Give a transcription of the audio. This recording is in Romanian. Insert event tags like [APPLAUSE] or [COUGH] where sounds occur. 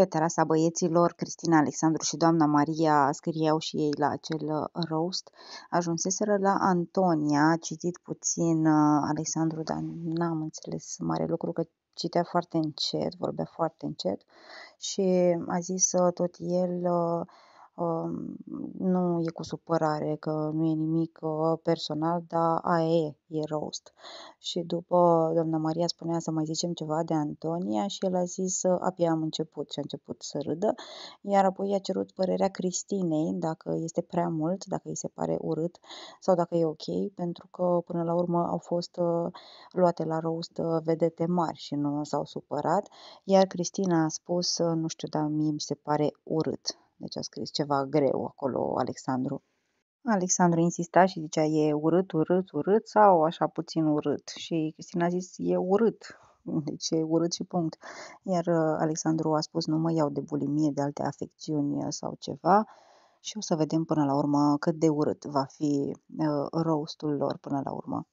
pe terasa băieților, Cristina Alexandru și doamna Maria scriau și ei la acel uh, roast, ajunseseră la Antonia, citit puțin uh, Alexandru, dar n-am înțeles mare lucru, că citea foarte încet, vorbea foarte încet și a zis uh, tot el nu e cu supărare că nu e nimic uh, personal, dar aia e, e roast. Și după doamna Maria spunea să mai zicem ceva de Antonia și el a zis uh, abia am început și a început să râdă, iar apoi i-a cerut părerea Cristinei dacă este prea mult, dacă îi se pare urât sau dacă e ok, pentru că până la urmă au fost uh, luate la roast vedete mari și nu s-au supărat, iar Cristina a spus, nu știu, dar mie mi se pare urât. Deci a scris ceva greu acolo Alexandru. Alexandru insista și zicea e urât, urât, urât sau așa puțin urât. Și Cristina a zis e urât. [LAUGHS] Deci e urât și punct. Iar uh, Alexandru a spus nu mă iau de bulimie, de alte afecțiuni uh, sau ceva și o să vedem până la urmă cât de urât va fi uh, roastul lor până la urmă.